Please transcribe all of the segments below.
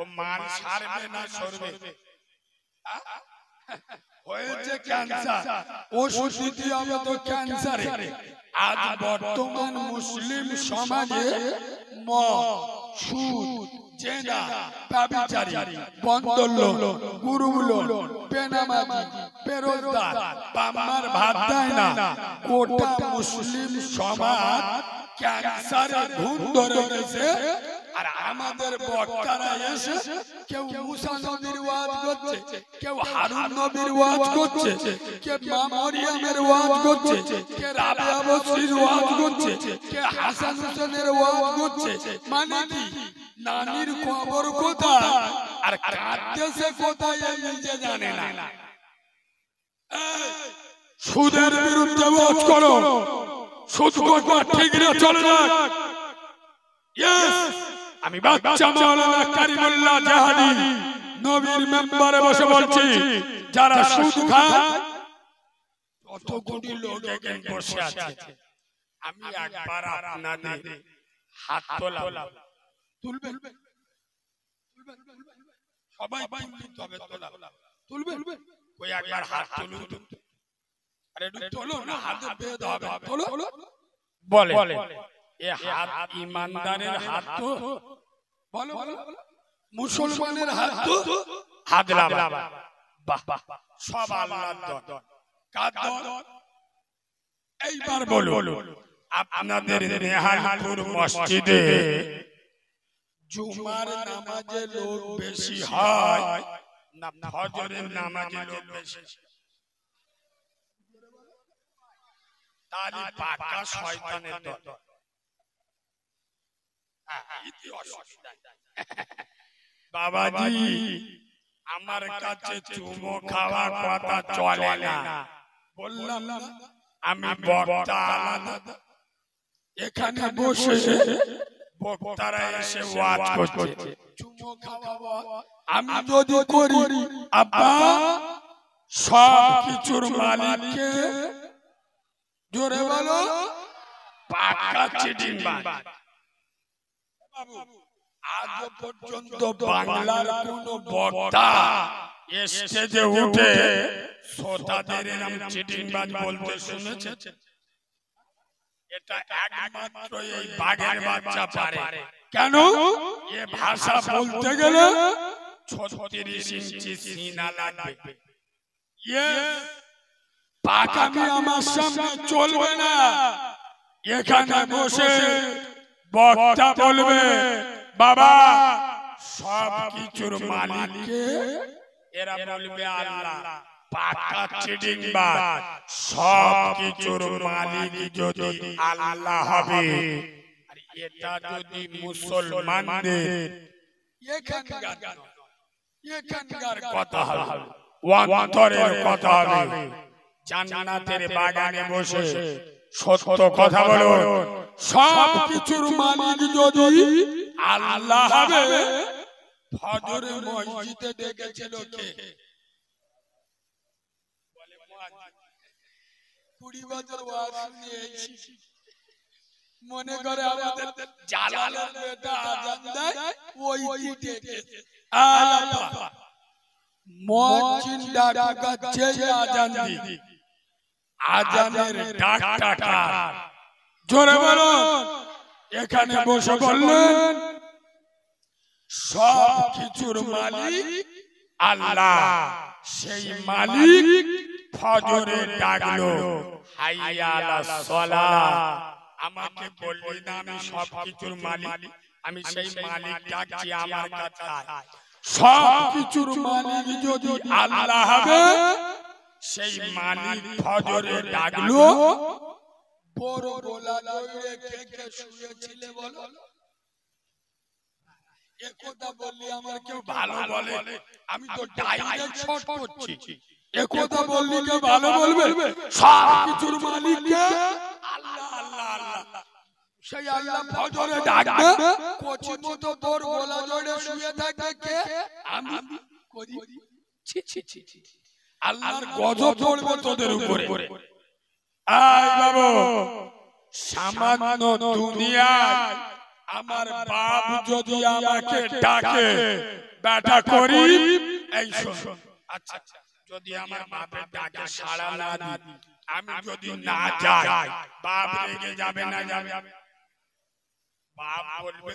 ও মান সারবে না সরবে হয়েছে ক্যান্সার ওষুধ হবে তো ক্যান্সারে আজ বর্তমান মুসলিম সমাজে ম সুদ জেনা পাবিচারি বন্দল গুরুগুল পেনামাজি বেরোজগার বাবার ভাত দেয় না মুসলিম সমাজ ক্যান্সারে ধুম ধরে আর আমাদের বক্তারা এসে কেউ মুসা নবীর ওয়াজ করছে কেউ হারুন নবীর ওয়াজ করছে কে মা মরিয়ামের ওয়াজ করছে কে রাবিয়া বসরির ওয়াজ করছে কে হাসান হোসেনের ওয়াজ করছে মানে কি নানির কবর কোথায় আর কাঁদতেছে কোথায় এই নিজে জানে না সুদের বিরুদ্ধে ওয়াজ করো সুদ করবার ঠিক চলে যাক Yes! yes. আমি বাচ্চা মাওলানা কারিমুল্লাহ জাহাদি নবীর মেম্বারে বসে বলছি যারা সুদ খায় অত লোক এখানে বসে আছে আমি একবার আপনাদের হাত তোলা তুলবেন সবাই তুলবেন তবে তুলবেন ওই একবার হাত তুলুন আরে না বেদ হবে বলে এ হাত মুসলমানের হাত তো হাত লাবা বাহ বাহ সব আল্লাহর এইবার বলো আপনাদের নেহালপুর মসজিদে জুমার নামাজে লোক বেশি হয় না ফজরের নামাজে লোক বেশি তারই পাকা শয়তানের দল বাবাজি আমার কাছে চুমো খাওয়া কথা চলে না বললাম আমি এখানে বসে বক্তারা এসে ওয়াজ করছে চুমো খাওয়া আমি যদি করি আব্বা সব কিছুর মালিককে জোরে বলো পাকা চিটিং বাজ আজ পর্যন্ত বাংলার কোন বক্তা স্টেজে উঠে শ্রোতাদের নাম বলতে শুনেছে এটা একমাত্র এই বাঘের বাচ্চা পারে কেন এ ভাষা বলতে গেলে ছত্রিশ ইঞ্চি সিনা লাগবে ইয়ে পাকামি আমার সামনে চলবে না এখানে বসে বক্তা বলবে বাবা সব কিছুর মালিক এরা বলবে আল্লাহ পাকা বা সব কিছুর মালিক যদি আল্লাহ হবে আর এটা যদি মুসলমানদের এখানকার কথা হবে অন্তরের কথা হবে জান্নাতের বাগানে বসে সত্য কথা বলুন সব কিছুর মালিক যদি আল্লাহ হবে ফজর মসজিদে ডেকেছিল কে কুড়ি বছর বয়স নিয়েছি মনে করে আমাদের জালালের বেটা আজান দেয় ওই ডেকে আল্লাহ মসজিদ ডাকাচ্ছে আজান দিই আজানের ডাক ডাকা জোরে বলো এখানে বসে বললেন সব কিছুর মালিক আল্লাহ সেই মালিক ফজরে ডাকলো আমাকে বলবি না আমি সব কিছুর মালিক আমি সেই মালিক ডাকছি আমার কথা সব কিছুর মালিক যদি আল্লাহ হবে সেই মানি ফজরে ডাকলো বড় গোলা লইরে কে কে শুয়েছিলে বল একথা বললি আমার কেউ ভালো বলে আমি তো করছি একথা বললি ভালো বলবে সব কিছুর মালিক কে আল্লাহ আল্লাহ আল্লাহ সেই আল্লাহ ফজরে ডাকবে কোচি মতো তোর গোলা জড়ে শুয়ে থাকে কে আমি করি ছি ছি ছি ছি আল্লাহর গজব পড়বে তোদের উপরে আয় বাবু সামান্য দুনিয়া আমার বাপ যদি আমাকে ডাকে ব্যাটা করি এই শোন আচ্ছা, আচ্ছা যদি আমার বাপের ডাকে সাড়া না দি আমি যদি না যাই বাপ রেগে যাবে না যাবে বাপ বলবে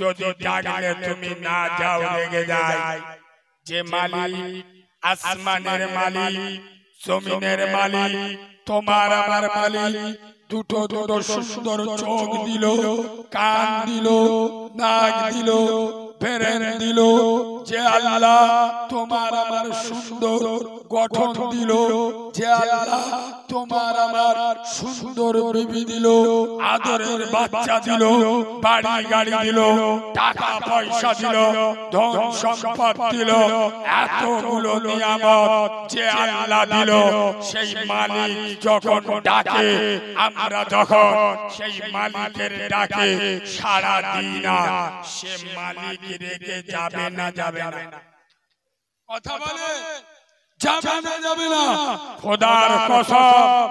যদি ডাকলে তুমি না যাও রেগে যাই যে মালিক আসমানের মালিক জমিনের মালিক তোমার আমার মালিক দুটো দুটো সুন্দর চোখ দিল কান দিল নাক দিল প্রেরণ দিল যে আল্লাহ তোমার আমার সুন্দর গঠন দিল যে আল্লাহ তোমার আমার সুন্দর বিবি দিল আদরের বাচ্চা দিল বাড়ি গাড়ি দিল টাকা পয়সা দিল ধন সম্পদ দিল এতগুলো নিয়ামত যে আল্লাহ দিল সেই মালিক যখন ডাকে আমরা যখন সেই মালিকের ডাকে সারা দিই না সে মালিক কি রেখে যাবে না যাবে না কথা বলে যাবে না যাবে না খোদার কসম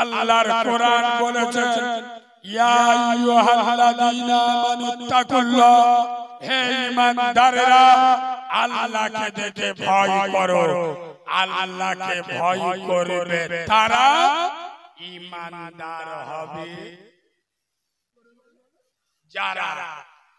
আল্লাহর কোরআন বলেছেন ইয়া আইয়ুহাল্লাযীনা আমানুত্তাকুল্লাহ হে ঈমানদাররা আল্লাহকে দেখে ভয় করো আল্লাহকে ভয় করবে তারা ঈমানদার হবে যারা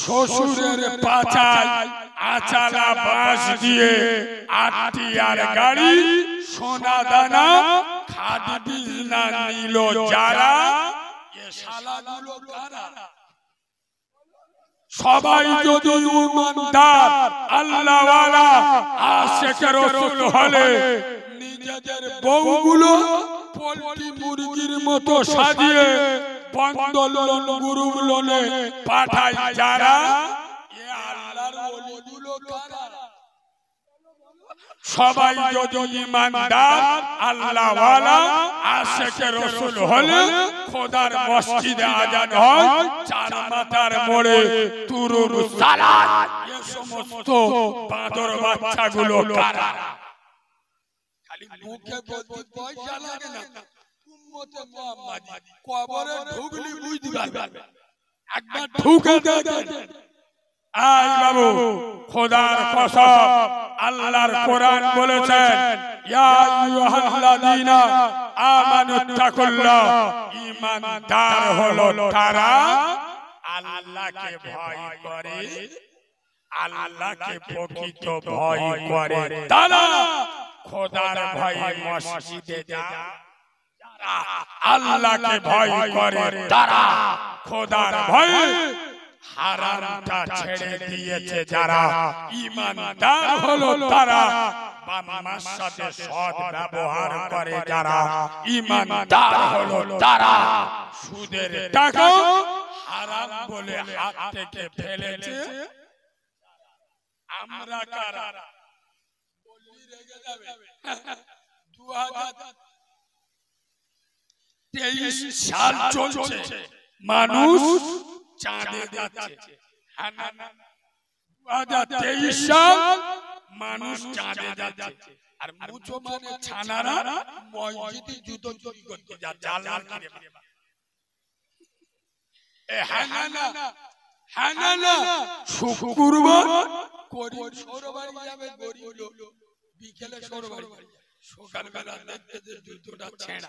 শ্বশুরের পাচায় আচালা বাঁশ দিয়ে আটটি আর গাড়ি সোনা দানা খাদি না নিল যারা সবাই যদি ইমানদার আল্লাহওয়ালা হলে নিজেদের বউগুলো পোল্ট্রি মুরগির মতো সাজিয়ে সবাই যদি ইমানদার আল্লাহওয়ালা আশেকে রসুল হলে খোদার মসজিদে আজান হয় চার মাতার মোড়ে তুরুর সালাত এ সমস্ত বাদর বাচ্চাগুলো কারা খালি মুখে পয়সা লাগে না উম্মতে মুহাম্মাদি কবরে ঢুকলি বুঝতে পারবে একবার ঢুকে দেখেন আজ বাবু খোদার কসম আল্লাহর কোরআন বলেছেন ইয়া আইয়ুহাল্লাযীনা আমানুত্তাকুল্লাহ ঈমানদার হলো তারা আল্লাহকে ভয় করে আল্লাহকে প্রকৃত ভয় করে তারা খোদার ভয়ে মসজিদে যায় আল্লাহকে ভয় করে তারা খোদার ভয় হারামটা ছেড়ে দিয়েছে যারা ইমানদার হলো তারা বাবার সাথে সৎ ব্যবহার করে যারা ইমানদার হলো তারা সুদের টাকা হারাম বলে হাত থেকে ফেলেছে আমরা কারা বলি রেগে যাবে 2000 তেইশ সাল চলছে মানুষ চাঁদে যাচ্ছে তেইশ সাল মানুষ চাঁদে যাচ্ছে আর মুছো মানে ছানারা মসজিদে জুতো চুরি করতে যা জালাল কিনে এ হানানা হানানা করি সরবারি যাবে গরিব বিকেলে সরবারি সকালবেলা দেখতে জুতোটা ছেঁড়া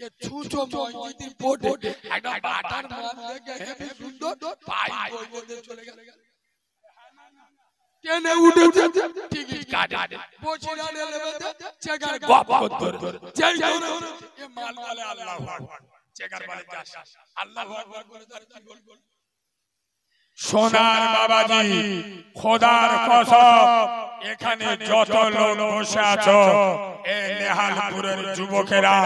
যে ছুঁচো মসজিদের বোর্ডে একটা বাটার মাছ দেখে হেভি সুন্দর পাই বইতে চলে গেল ট্রেনে উঠে উঠে টিকিট কাটে বসিরা রেলওয়েতে চেকার গপ ধরে ধরে যেই ধরে এ মাল মালে আল্লাহ চেকার মালে যাস আল্লাহ আকবার করে তার কি বল সোনার বাবাজি খোদার কসম এখানে যত লোক বসে আছো এই নেহালপুরের যুবকেরা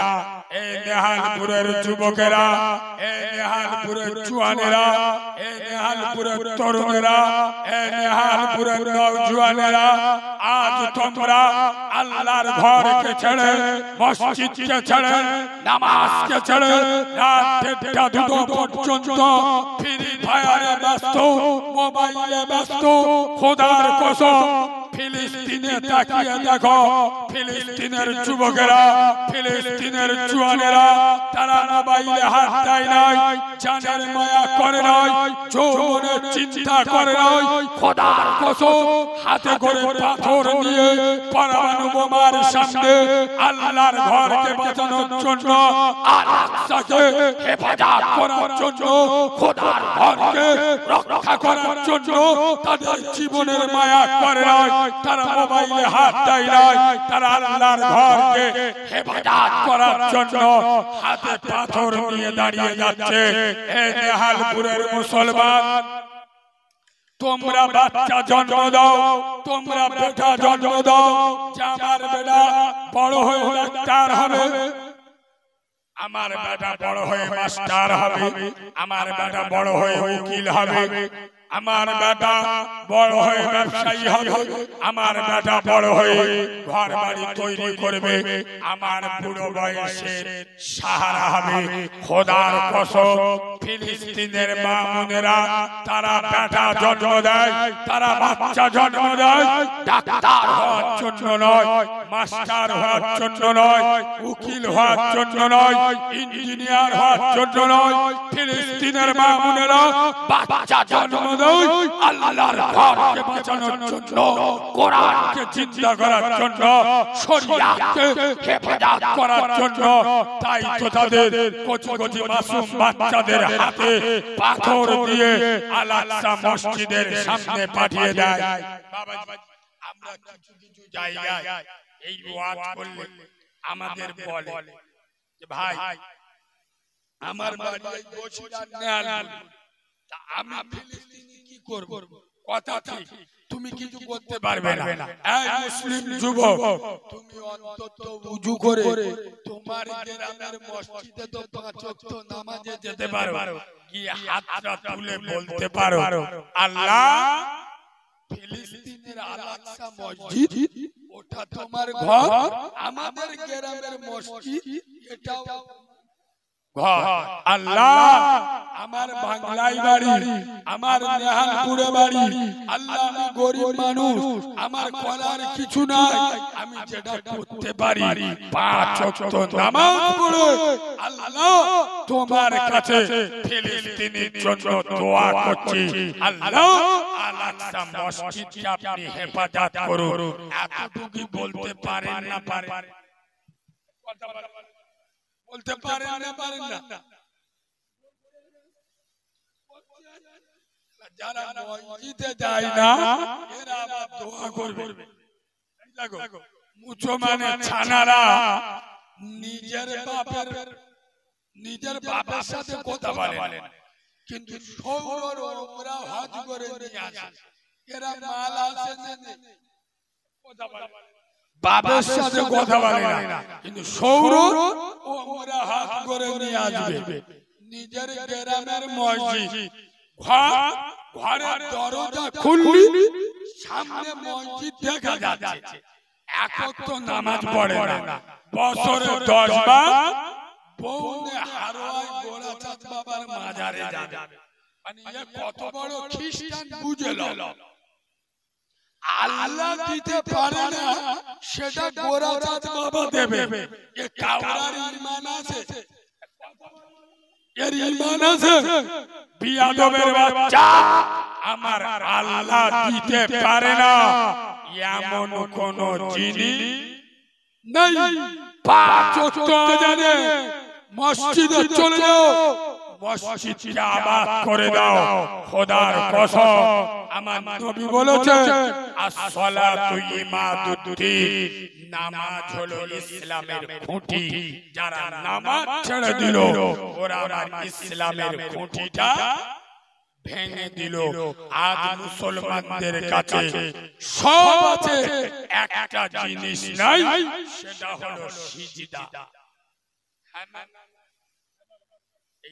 এই নেহালপুরের যুবকেরা এই নেহালপুরের জুয়ানেরা এই নেহালপুরের তরুণেরা এই নেহালপুরের নওজুয়ানেরা আজ তোমরা আল্লাহর ঘর কে ছেড়ে মসজিদ কে ছেড়ে নামাজ কে ছেড়ে রাত দেড়টা দুটো পর্যন্ত ফ্রি ফায়ারে ব্যস্ত মোবাইলে ব্যস্ত খোদার কসম ফিলিস্তিনে তাকিয়ে দেখো ফিলিস্তিনের যুবকেরা ফিলিস্তিনের জুয়ানেরা তারা মোবাইলে হাত দেয় নাই জানের মায়া করে নাই যৌবনের চিন্তা করে নাই খোদার কসম হাতে করে পাথর নিয়ে পরমাণু বোমার সামনে আল্লাহর ঘরকে বাঁচানোর জন্য আলাকসাকে হেফাজত করার জন্য খোদার ঘরকে রক্ষা করার জন্য তাদের জীবনের মায়া করে নাই নয় তারা মোবাইলে হাত দেয় নয় তারা আল্লাহর ঘরকে হেফাজত করার জন্য হাতে পাথর নিয়ে দাঁড়িয়ে যাচ্ছে এ নেহালপুরের মুসলমান তোমরা বাচ্চা জন্ম দাও তোমরা বেটা জন্ম দাও আমার বেটা বড় হয়ে ডাক্তার হবে আমার বেটা বড় হয়ে মাস্টার হবে আমার বেটা বড় হয়ে উকিল হবে আমার বেটা বড় হয়ে ব্যবসায়ী হবে আমার বেটা বড় হয়ে ঘর বাড়ি তৈরি করবে আমার বুড়ো বয়সে সাহারা হবে খোদার কসম ফিলিস্তিনের মা বোনেরা তারা বেটা জন্ম দেয় তারা বাচ্চা জন্ম দেয় ডাক্তার হওয়ার জন্য নয় মাস্টার হওয়ার জন্য নয় উকিল হওয়ার জন্য নয় ইঞ্জিনিয়ার হওয়ার জন্য নয় ফিলিস্তিনের মা বোনেরা বাচ্চা জন্ম দেয় তাই বাচ্চাদের হাতে পাথর দিয়ে আলাদা মসজিদের সামনে পাঠিয়ে দেয় আমাদের ভাই আমার বাড়ি বসে আমি ফিলিস্তিনি করব কথা ঠিক তুমি কিছু করতে পারবে না এই মুসলিম যুবক তুমি অন্তত উজু করে তোমার গ্রামের মসজিদে তো পাঁচ ওয়াক্ত নামাজে যেতে পারো গিয়ে হাতটা তুলে বলতে পারো আল্লাহ ফিলিস্তিনের আলাকসা মসজিদ ওটা তোমার ঘর আমাদের গ্রামের মসজিদ এটাও আল্লাহ আমার বাড়ি আমার বাড়ি আল্লাহ আমি আমার কলার কিছু পারি তোমার কাছে হেফাজত করুন বলতে পারেন না পারেন বলতে পারে না পারে না যারা নিজের নিজের কিন্তু সৌর করে নিয়ে এরা মাল বাবার সাথে কথা বলে না কিন্তু সৌর ওরা হাত করে নিয়ে আসবে নিজের গ্রামের মসজিদ ঘর ঘরের দরজা খুললি সামনে মসজিদ দেখা যাচ্ছে একক তো নামাজ পড়ে না বছরে দশ বার বউনে হারোয়াই গোড়া বাবার মাজারে যাবে মানে, মানে কত বড় খ্রিস্টান বুঝে আল্লাহ দিতে পারে না সেটা গোরা চাঁদ বাবা দেবে এ কাউরার ইমান আছে এর ইমান আছে বিয়াদবের বাচ্চা আমার আল্লাহ দিতে পারে না এমন কোন পাঁচ জানে মসজিদে চলে যাও মসজিদকে আবাদ করে দাও খোদার কসম আমার নবী বলেছে আসসালাতু ইমাদুদ্দিন নামাজ হলো ইসলামের খুঁটি যারা নামাজ ছেড়ে দিল ওরা ইসলামের খুঁটিটা ভেঙে দিল আজ মুসলমানদের কাছে সব আছে একটা জিনিস নাই সেটা হলো সিজদা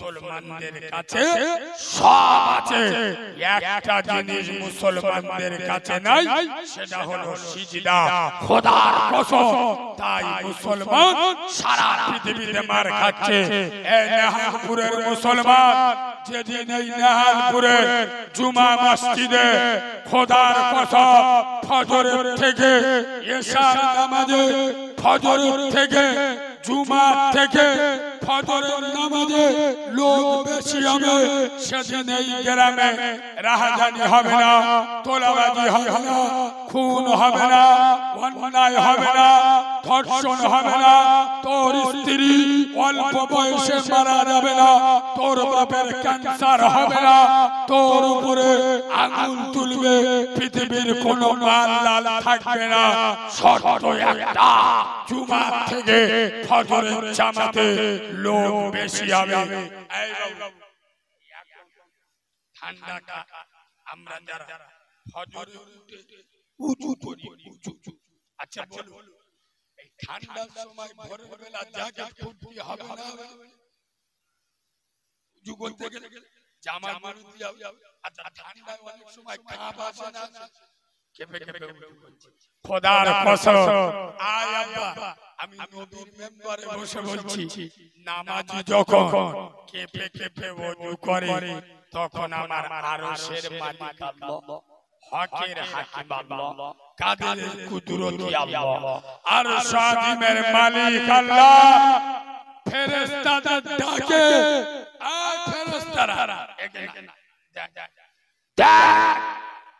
মুসলমানদের কাছে সব আছে একটা জিনিস মুসলমানদের কাছে নাই সেটা হলো সিজদা খোদার কসম তাই মুসলমান সারা পৃথিবীতে মার খাচ্ছে এই নেহাপুরের মুসলমান যেদিন এই নেহাপুরে জুমা মসজিদে খোদার কসম ফজর থেকে এশার নামাজে ফজর থেকে জুমা থেকে ফজরের নামাজে লোক বেশি হবে সেদিন এই গ্রামে রাহাজানি হবে না তোলাবাজি হবে না খুন হবে না অন্যায় হবে না ধর্ষণ হবে না তোর স্ত্রী অল্প বয়সে মারা যাবে না তোর বাপের ক্যান্সার হবে না তোর উপরে আগুন তুলবে পৃথিবীর কোন মাল লাল থাকবে না শর্ত একটা জুমা থেকে ফজরের জামাতে লোক বেশি হবে ঠান্ডাটা আমরা যারা ফজর উঁচু করি উঁচু আচ্ছা, আচ্ছা বলুন এই ঠান্ডার সময় ভোরের বেলা জ্যাকেট পরতে হবে না উঁচু করতে গেলে জামা মারুতি হবে আচ্ছা ঠান্ডায় অনেক সময় কাপ আসে না কেঁপে কেঁপে উঠে বলছে খোদার কসম আয় আব্বা আমি নবীর মেম্বারে বসে বলছি নামাজি যখন কেঁপে কেঁপে ওযু করে তখন আমার আরশের মালিক আল্লাহ হকের হাকিম আল্লাহ কাদের কুদরতি আল্লাহ আর সাদিমের মালিক আল্লাহ ফেরেশতাদের ডাকে আর ফেরেশতারা দেখ দেখ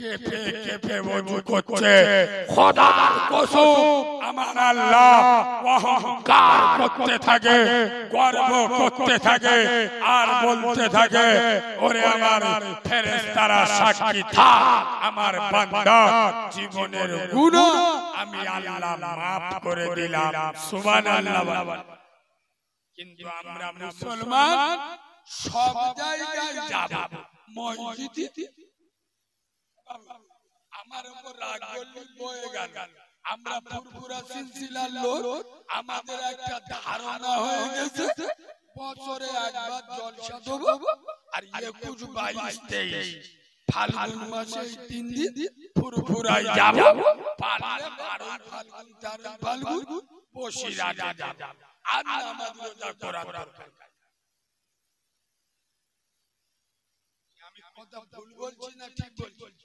কেঁপে কেঁপে বজু করছে খোদা কসম আমার আল্লাহ অহংকার করতে থাকে গর্ব করতে থাকে আর বলতে থাকে ওরে আমার ফেরেস্তারা সাক্ষী থাক আমার বান্দা জীবনের গুণ আমি আল্লাহ মাফ করে দিলাম সুবহানাল্লাহ কিন্তু আমরা মুসলমান সব জায়গায় যাব মসজিদে আমার উপর রাগ করলি বয়ে গান আমরা পুরপুরা সিলসিলার লোক আমাদের একটা ধারণা হয়ে গেছে বছরে একবার জলসা দেবো আর ইয়ে একুশ বাইশ তেইশ ফাল্গুন মাসে তিন দিন ফুরফুরাই যাব পারলে বারো ফাল্গুন চার ফাল্গুন বসি রাজা যাব আর আমাদের রোজা করা দরকার আমি কথা ভুল বলছি না ঠিক বলছি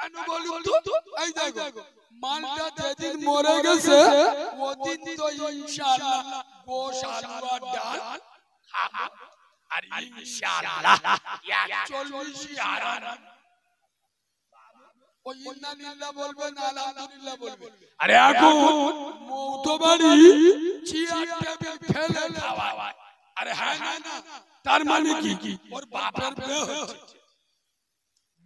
কেন বলুন তো এই দেখো মালটা যেদিন মরে গেছে ওদিন তো ইনশাআল্লাহ ডাল আর ইনশাআল্লাহ আরে হ্যাঁ, হ্যাঁ তার মানে কি মানে কি ওর বাপের বিয়ে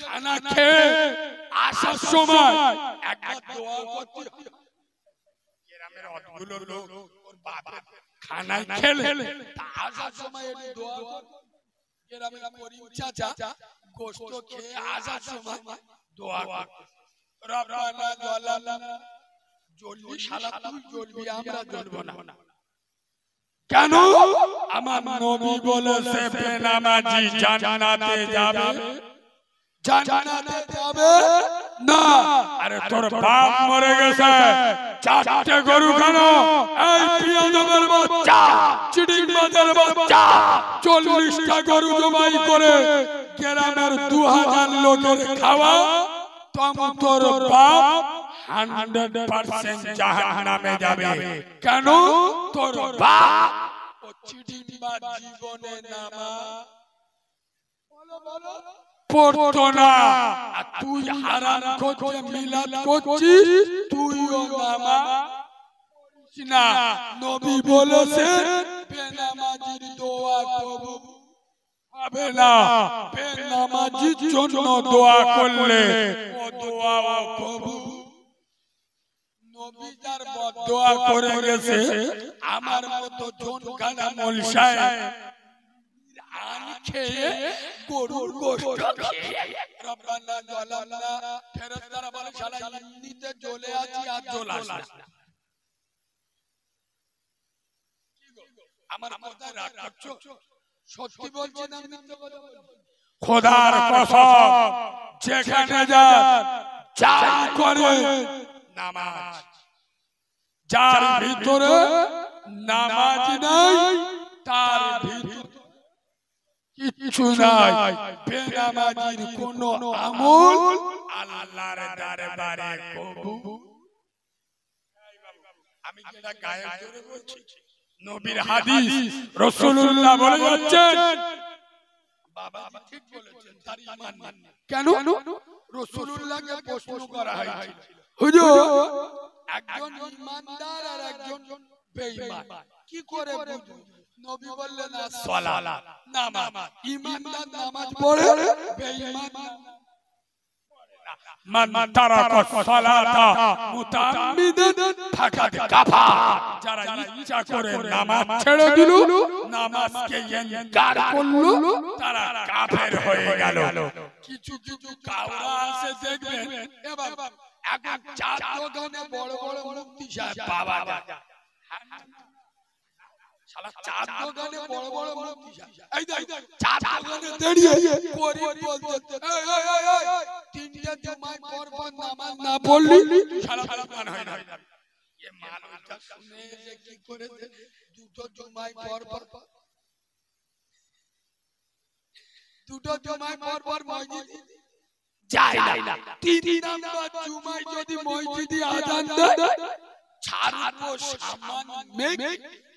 খানা খেয়ে আসার সময় একবার দোয়া করতে গ্রামের লোক ওর বাবা খানা খেলে আসার সময় দোয়া করতে গ্রামের করিম চাচা খেয়ে আসার সময় দোয়া করতে শালা তুই আমরা না কেন আমার নবী বলেছে যাবে জান্নাতে যাবে না আরে তোর মরে গেছে চারটে গরু কেন এই পিয়াজের বাচ্চা চিটিংবাজের গরু জমাই করে গ্রামের দু হাজার লোকের খাওয়া তম তোর বাপ হান্ড্রেড পার্সেন্ট জাহান নামে যাবে কেন তোর বাপ চিঠি জীবনে নামা বলো বলো পড়তো না তুই হারান করছে মিলাদ করছিস তুইও নামা না নবী বলেছেন বেনামাজির দোয়া কবু হবে না বেনামাজির জন্য দোয়া করলে ও দোয়া কবু নবী যার বদোয়া করে গেছে আমার মতো জনখানা মলসায় আর জ্বলাস না আমার কথা রাগ করছো খোদার যেখানে নামাজ যার ভিতরে নামাজ নাই তার ভিতরে কিছু নাই বেনামাজির কোন আমল আল্লাহর দরবারে কবুল আমি যেটা গায়ে জোরে বলছি নবীর হাদিস রাসূলুল্লাহ বলে যাচ্ছেন বাবা ঠিক বলেছেন তার ঈমান কেন রাসূলুল্লাহকে প্রশ্ন করা হয়েছিল হুজুর একজন ঈমানদার আর একজন বেঈমান কি করে বুঝবো নবী বললেন সালাত নামাজ ঈমানদার নামাজ পড়ে বেঈমান মান তারাকা সালাতা মুতাআম্মিদান ফাকাদ কাফার যারা ইচ্ছা করে নামাজ ছেড়ে দিল নামাজকে ইনকার করলো তারা কাফের হয়ে গেল কিছু কিছু কাওরা আছে দেখবেন এবার এখন চার দোকানে বড় বড় মুক্তি সাহেব পাওয়া যায় শালা চার দোকানে বড় বড় মুক্তি এই দেখ চার দোকানে দাঁড়িয়ে করি বলতে এই এই এই তিনটা জমায় পরপর নামাজ না পড়লি শালা শালা মান হয় না এ মানুষটা শুনে যে কি করেছে দুটো জমায় পরপর দুটো জমায় পরপর মসজিদ যায় না তিন নাম্বার জুমায় যদি মসজিদে আযান দেয় ছাড়বো সামান মেঘ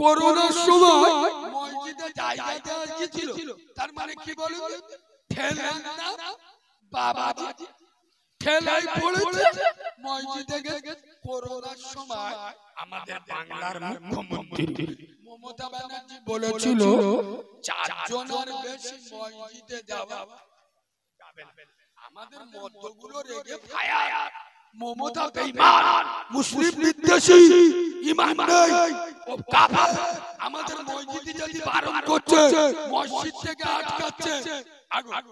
করোনার সময় আমাদের বাংলার মুখ্যমন্ত্রী মমতা ব্যানার্জি বলেছিল চারজনের বেশি মসজিদে যাওয়া আমাদের মদ্যগুলো রেগে ফায়ার মমতা বেঈমান মুসলিম বিদ্বেষী ও কাফের আমাদের মসজিদে যদি বারণ মসজিদ থেকে আটকাচ্ছে আগো রাগ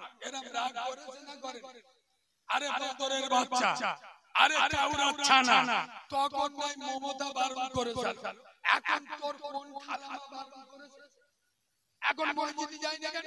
না করে আরে বদরের বাচ্চা আরে ছানা তখন নাই মমতা বারণ এখন তোর কোন খালামা বারণ করেছে এখন মসজিদে না কেন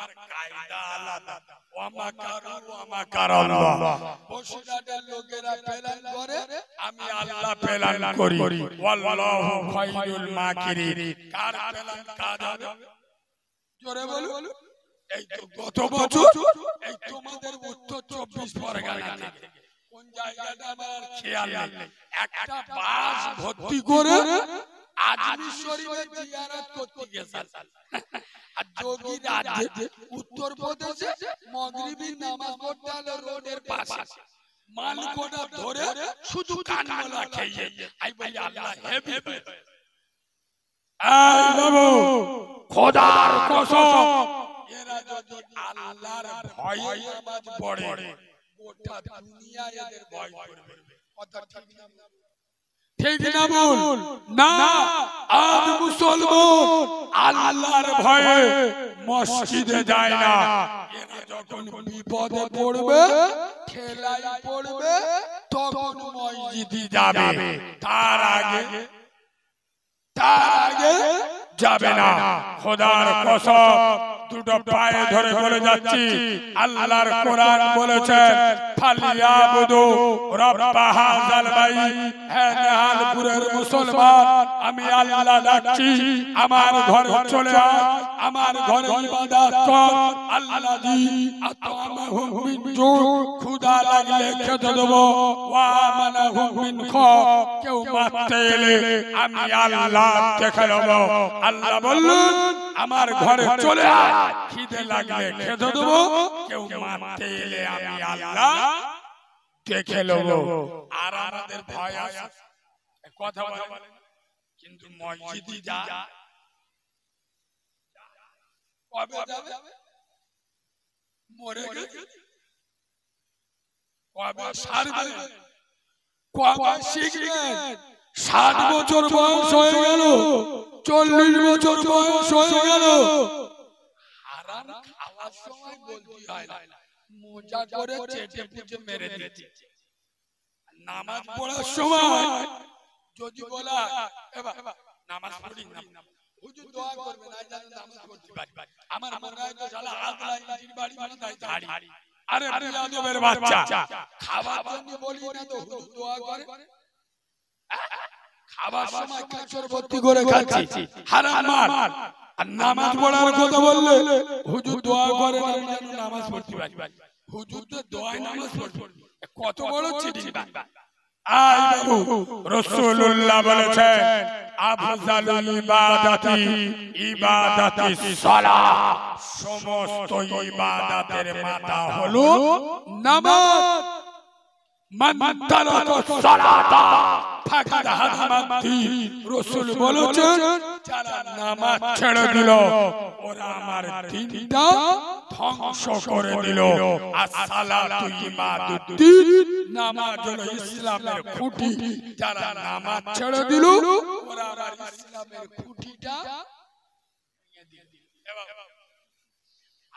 আমার কায়দা আলাদা ওয়ামাকারু ওয়ামাকারাল্লাহ বসুরাদের লোকেরা প্ল্যান করে আমি আল্লাহ প্ল্যান করি ওয়াল্লাহু খায়রুল মাকিরিন কার প্ল্যান কাজ হবে জোরে বলুন এই তো গত বছর এই তোমাদের উত্তর চব্বিশ পরগনা থেকে কোন জায়গাটা আমার খেয়াল নেই একটা বাস ভর্তি করে আজমি শরীফে জিয়ারত করতে গেছেন আর যোগী রাজ্যে উত্তর প্রদেশে মগরিবি নামাজ পড়তে হলো রোডের পাশে মালগোনা ধরে শুধু কানমলা খেয়ে আই ভাই আল্লাহ হেভি এই বাবু খোদার কসম এরা যদি আল্লাহর ভয়ে নামাজ পড়ে গোটা দুনিয়া এদের ভয় করবে কথা ঠিক না ঠিক না বল না মুসলমান আল্লাহর ভয়ে মসজিদে যায় না যখন বিপদে পড়বে খেলায় পড়বে তখন মসজিদে যাবে তার আগে তার আগে যাবে না খোদার কসম দুটো পায়ে ধরে বলে যাচ্ছি আল্লাহর কোরআন বলেছে ফালিয়াবুদু রাব্বা হাযাল বাইত হে নেহালপুরের মুসলমান আমি আল্লাহ ডাকছি আমার ঘর চলে আয় আমার ঘর ইবাদত কর আল্লাহ জি আতামাহু মিন জু খোদা লাগলে খেতে দেব ওয়া আমানাহুম মিন খ কেউ মারতে এলে আমি আল্লাহ দেখে নেব আল্লাহ বললেন আমার ঘরে চলে খিদে লাগলে খেতে দেবো কেউ মারতে এলে আমি আল্লাহ দেখে নেবো আর আমাদের ভয় আছে কথা বলে কিন্তু মসজিদে যা কবে যাবে মরে গেছে কবে সারবে কবে শিখবে ষাট বছর বয়স হয়ে গেল চল্লিশ বছর বয়স হয়ে গেল পড়ার সময় আরে বাচ্চা খাবার বলি না তো দোয়া করে খাবার সময় ভর্তি করে খাচ্ছি হারাম মার আর নামাজ পড়ার কথা বললে হুজুর দোয়া করে নামাজ পড়তে পারি হুজুর তো দোয়ায় নামাজ পড়তে কত বড় চিঠি সমস্ত ইবাদাতের মাথা হলো নামাজ রসুল বলেছেন যারা নামাজ ছেড়ে দিল ওরা আমার দিনটা ধ্বংস করে ইসলামের খুঁটি যারা নামাজ ছেড়ে দিল ওরা ইসলামের খুঁটিটা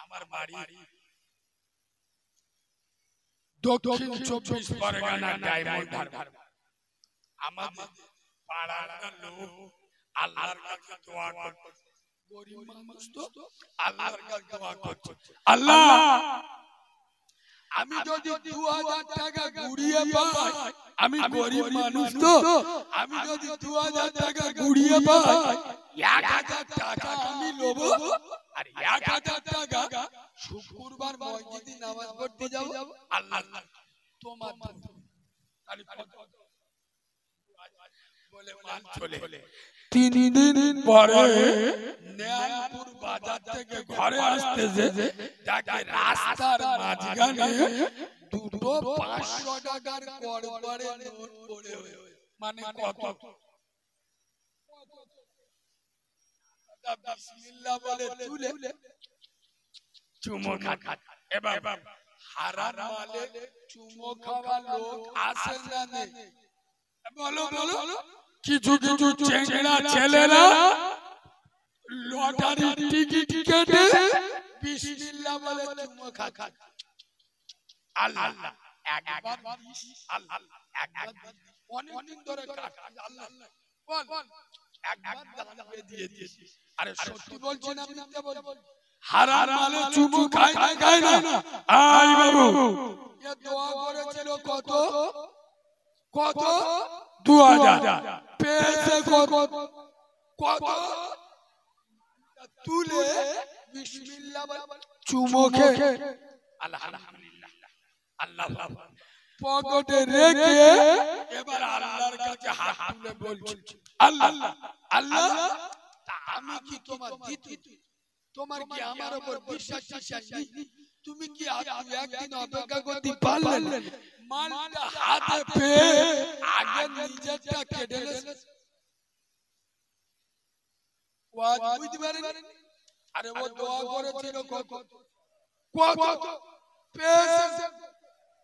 আমার বাড়ি দক্ষিণ চব্বিশ পরগনা ডায়মন্ড হারবার আমাদের পাড়ার লোক আল্লাহর কাছে দোয়া করতে গরিব মানুষ তো আল্লাহর কাছে দোয়া করছে আল্লাহ আমি যদি দু হাজার টাকা গুড়িয়ে পাই আমি গরিব মানুষ তো আমি যদি দু হাজার টাকা গুড়িয়ে পাই এক হাজার টাকা আমি লোবো আর এক হাজার টাকা শুক্রবার মসজিদে নামাজ পড়তে যাব আল্লাহ তোমার বলে মান চলে তিন দিন পরে ন্যায়পুর বাজার থেকে ঘরে আসতেছে যে রাস্তার মাঝখানে দুটো পাঁচশো টাকার কড়কড়ে নোট পড়ে মানে, মানে কত বিসমিল্লাহ বলে তুলে চুমো খাট এবার হারা নাওয়ালে চুমো খাওয়া লোক আসে জানে বলো বলো কিছু কিছু চেংড়া ছেলেরা লটারি টিকিট কেটে বিসমিল্লাহ বলে চুমো খা খা আল্লাহ একবার আল্লাহ একবার অনেকদিন ধরে কাটছি আল্লাহ বল একবার দিয়ে দিয়েছি আরে সত্যি বলছি না মিথ্যা বলছি হারার মালে চুমু খাই খাই খায় না আই বাবু এ দোয়া করেছিল কত কত 2000 পেয়েছে কত কত তুলে বিসমিল্লাহ চুমু খেয়ে আলহামদুলিল্লাহ আল্লাহ পকেটে রেখে এবার আল্লাহর কাছে হাত তুলে বলছি আল্লাহ আল্লাহ আমি কি তোমার দিতে তোমার কি আমার উপর বিশ্বাস নেই তুমি কি আজ একদিন অপেক্ষা করতে পারলেন মালটা হাতে পেয়ে আগে নিজেরটা কেটে ওয়াজ বুঝতে পারেন আরে ও দোয়া করেছিল কত কত পেয়েছে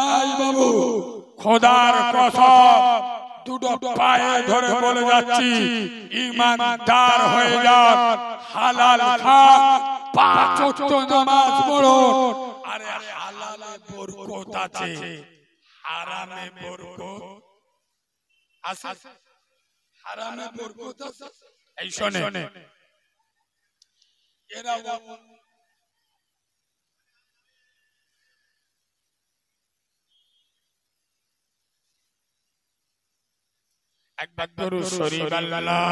আই বাবু খোদার কসম দুটো পায়ে ধরে বলে যাচ্ছি ইমানদার হয়ে যান হালাল খান পাঁচ ওয়াক্ত নামাজ পড়ুন আরে হালালে বরকত আছে হারামে বরকত আছে হারামে বরকত আছে এই শুনে এরা একবার দরুদ শরীর আল্লাহ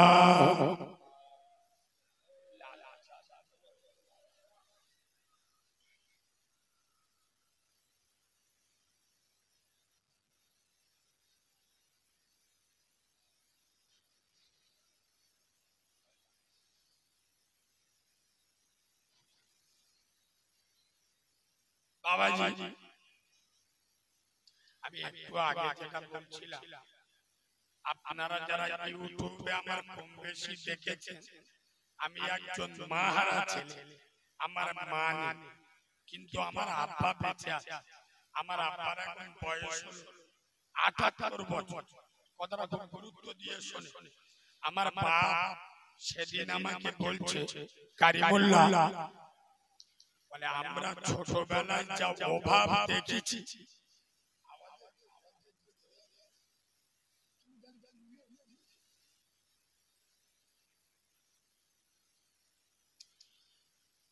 বাবাজি আমি একটু আগে যেটা বলছিলাম আপনারা যারা ইউটিউবে আমার কম বেশি দেখেছেন আমি একজন মাহারা ছেলে আমার মা নেই কিন্তু আমার আব্বা বেঁচে আছে আমার আব্বার এখন বয়স আটাত্তর বছর কথাটা খুব গুরুত্ব দিয়ে শোনে আমার মা সেদিন আমাকে বলছে কারিমুল্লাহ বলে আমরা ছোটবেলায় যা অভাব দেখেছি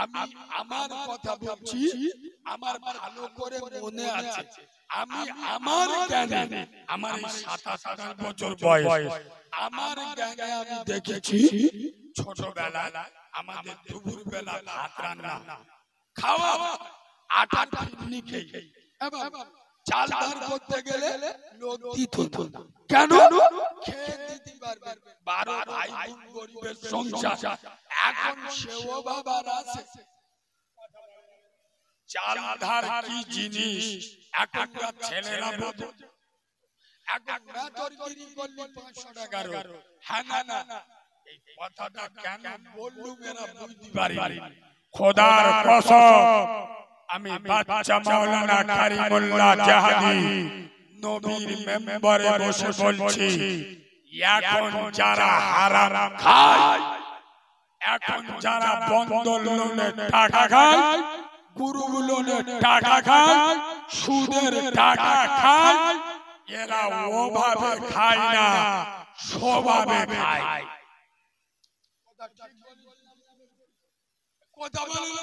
আমি আমার কথা বলছি আমার ভালো করে মনে আছে আমি আমার জ্ঞানে আমার সাতাশ আঠাশ বছর বয়স আমার জ্ঞানে আমি দেখেছি ছোটবেলা আমাদের দুপুর বেলা ভাত রান্না খাওয়া আটা খেয়ে চাল ধার করতে গেলে লোক দিত না কেন খেয়ে দিতে পারবে বারো ভাই বোন গরিবের সংসার এখন সেও বাবার আছে চাল ধার কি জিনিস এখনকার ছেলেরা বোঝে এখনকার তরকারি করলে পাঁচশো টাকার হ্যাঁ, হ্যাঁ না এই কথাটা কেন বললুম এরা বুঝতে পারি খোদার কসম আমি বাচ্চা মাওলানা কারিমুল্লাহ জাহাদি নবীর মেম্বারে বসে বলছি এখন যারা হারাম খায় এখন যারা বন্ধ লোনে টাকা খায় গুরু লোনের টাকা খায় সুদের টাকা খায় এরা ওভাবে খায় না স্বভাবে খায় কথা বলে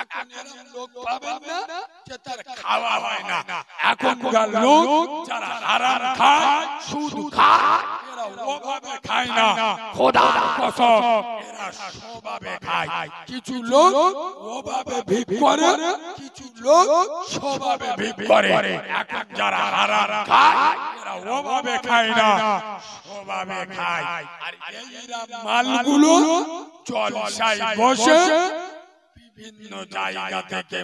এখন এরকম লোক পাবেন না যে তার খাওয়া হয় না এখনকার লোক যারা হারাম খায় সুদ খায় কিছু লোক ওভাবে ভিপ করে কিছু লোক সবাবে ভিপ করে এখন যারা হারা খায় ওভাবে খায় না সবাবে খায় মালগুলো বসে আমার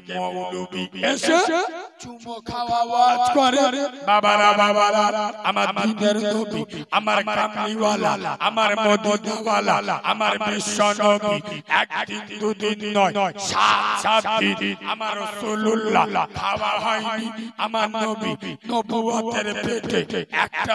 দিনের নবী আমার কামলিওয়ালা আমার মদিনাওয়ালা আমার বিশ্ব নবী একদিন দুদিন নয় সাত সাত দিন আমার রাসূলুল্লাহ আমার নবী নবুয়তের পেটে একটা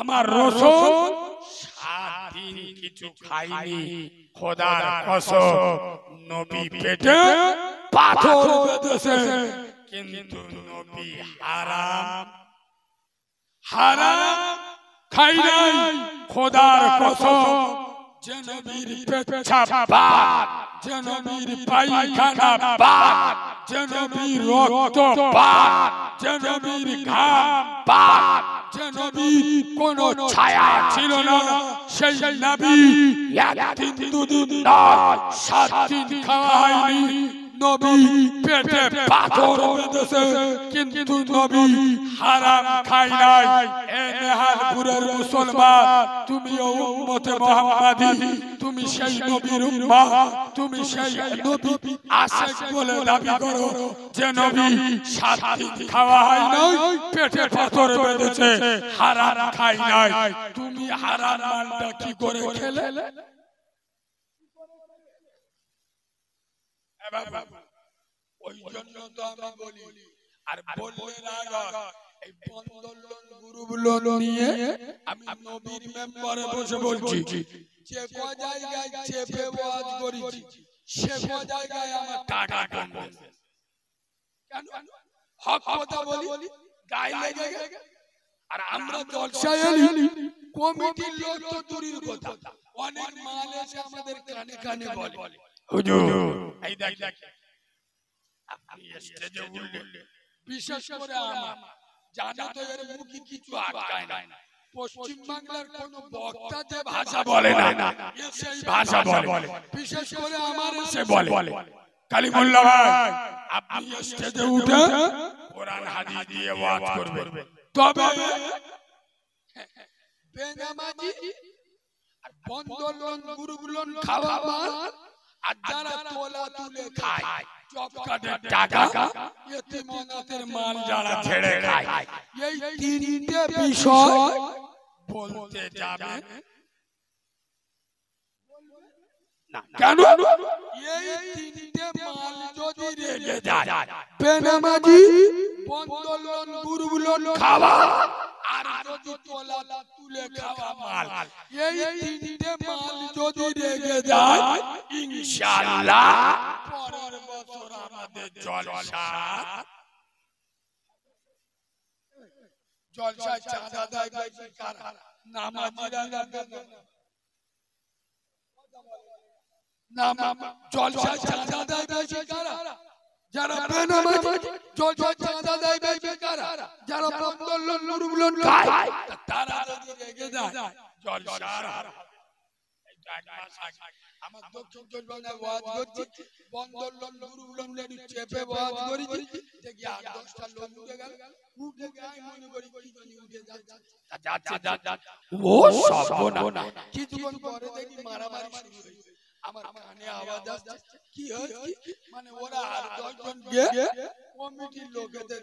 আমার রসুন সাত দিন কিছু খাইনি খোদার কসম নবী পেটে পাথর বেঁধেছে কিন্তু নবী হারাম হারাম খাই নাই খোদার কসম যে নবীর পেচ্ছাপ বাদ যে নবীর পায়খানা বাদ যে নবীর রক্ত বাদ যে নবীর ঘাম বাদ যে নবী কোন ছায়া ছিল না সেই নবী একদিন দুদিন নয় সাত দিন খাওয়া হয়নি নবী পেটে পাথর বেঁধেছে কিন্তু নবী হারাম খায় নাই এ নেহালপুরের মুসলমান তুমিও উম্মতে মোহাম্মদী তুমি সেই নবীর উম্মাহ তুমি সেই নবী আশেক বলে দাবি করো যে নবী সাথী খাওয়া হয় নাই পেটে পাথর বেঁধেছে হারাম খায় নাই তুমি হারাম মালটা কি করে খেলে ওই জন্য তো আমি বলি আর বললে রাগ এই বন্ধন গ্রুপ লোন নিয়ে আমি নবীর মেম্বারে বসে বলছি যে কো জায়গায় চেপে ওয়াজ করেছি সে কো জায়গায় আমার টাকা টানবে কেন হক কথা বলি গায়ে লেগে আর আমরা জলসায় এলি কমিটির লোক তো দূরের কথা অনেক মাল এসে আমাদের কানে কানে বলে বিশেষ করে জানা তো এর মুখে কিছু আটকায় না পশ্চিম বাংলার কোন ভাষা বলে না সেই আমার সে বলে কালিমুল্লাহ ভাই আপনি দিয়ে ওয়াজ করবেন তবে লোন গুরুগুলোন আর যারা তোলা তুলে খায় জব কার্ডের টাকা এতিমানাতের মাল যারা ছেড়ে খায় এই তিনটে বিষয় বলতে যাবে কেন এই তিনটে মাল যদি রেগে যায় বেনামাজি বন্দলন বুরবুলন খাওয়া আর যদি তোলা তুলে খাওয়া মাল এই তিনটে মাল যদি রেগে যায় ইনশাআল্লাহ পরের বছর আমাদের জলসা জলসা চাঁদা দেয় নামাজিরা কথা বলে নাম জলসা চাঁদা দেয় বেশি কারা যারা বেনামাজি জলসা চাঁদা দেয় বেশি কারা যারা পন্দল লুরুবুলন খায় তারা যদি রেগে যায় জলসার আমার দক্ষিণ চব্বিশ পরগনায় ওয়াজ করছি বন্দর লোন গুরুগুলো একটু চেপে ওয়াজ করেছি দেখি আর দশটা লোন উঠে গেল উঠে গায়ে মনে করি কি জানি উঠে যাচ্ছে ও সব না কিছুক্ষণ পরে দেখি মারামারি শুরু হয়েছে আমার কানে আওয়াজ আসছে কি হচ্ছে মানে, মানে ওরা আর দশজন গিয়ে কমিটির লোকেদের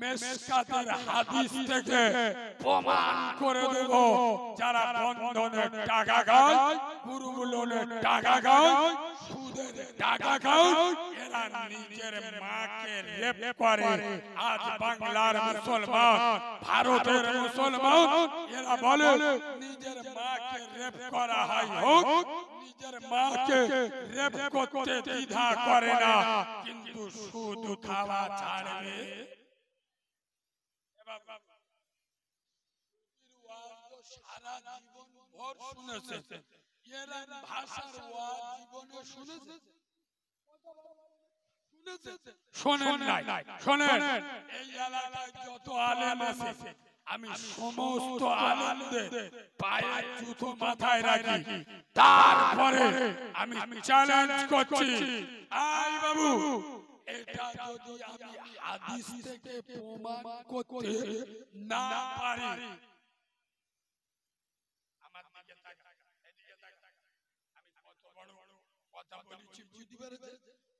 মেসকাতের হাদিস থেকে প্রমাণ করে দেব যারা বন্ধনের টাকা খায় পূর্ব লোনের টাকা খায় সুদের টাকা খায় এরা নিজের মাকে রেপ করে আজ বাংলার মুসলমান ভারতের মুসলমান এরা বলে নিজের মাকে রেপ করা হয় হোক নিজের মাকে রেপ করতে দ্বিধা করে না কিন্তু সুদ খাওয়া ছাড়বে আমি সমস্ত আনন্দে পায়ের জুতো মাথায় রাখি তারপরে আমি চ্যালেঞ্জ করছি আই বাবু এটা যদি আমি হাদিস থেকে প্রমাণ করতে না পারি আমার মতে এটা এটা আমি কত বড় কথা বলেছি যদি করতে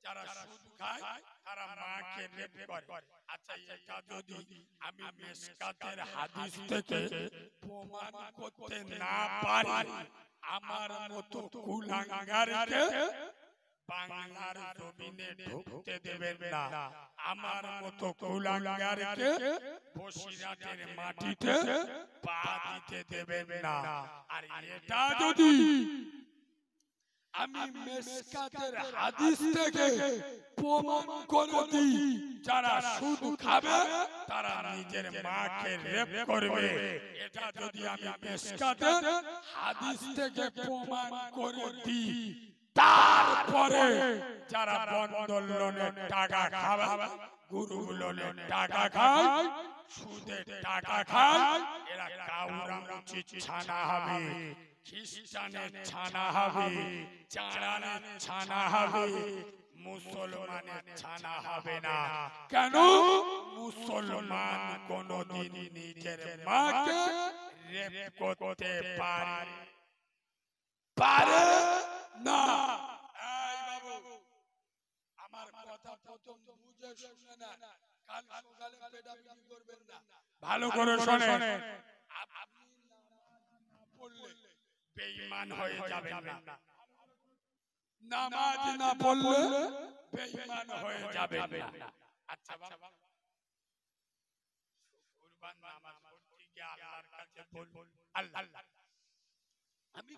যারা সুখায় যারা মা কে নেব করে আচ্ছা এটা যদি আমি মেশকাতের হাদিস থেকে প্রমাণ করতে না পারি আমার মত ফুলাঙ্গার যে বাংলার জমিনে ঢুকতে দেবেন না আমার মতো কৌলাঙ্গারকে বসিরাটের মাটিতে পা দিতে দেবেন না আর এটা যদি আমি মেসকাতের হাদিস থেকে প্রমাণ করে দিই যারা সুদ খাবে তারা নিজের মাকে রেপ করবে এটা যদি আমি মেসকাতের হাদিস থেকে প্রমাণ করে দিই তারপরে যারা বন্ধন লোনের টাকা খাওয়া গুরু লোনের টাকা খায় সুদের টাকা খায় এরা কাউরা ছানা হবে খ্রিস্টানের ছানা হবে চারানের ছানা হবে মুসলমানের ছানা হবে না কেন মুসলমান কোনদিন নিজের মাকে রেপ করতে পারে পারে না বাবু আমার কথা প্রথম বুঝে শুনে না কাল সকালে পেটাপিটি করবেন না ভালো করে শুনে আপনি পড়লে বেঈমান হয়ে যাবেন না নামাজ না পড়লে বেঈমান হয়ে যাবেন না আচ্ছা বাবা কুরবান নামাজ পড়তে গিয়ে আল্লাহর কাছে বল আল্লাহ আমি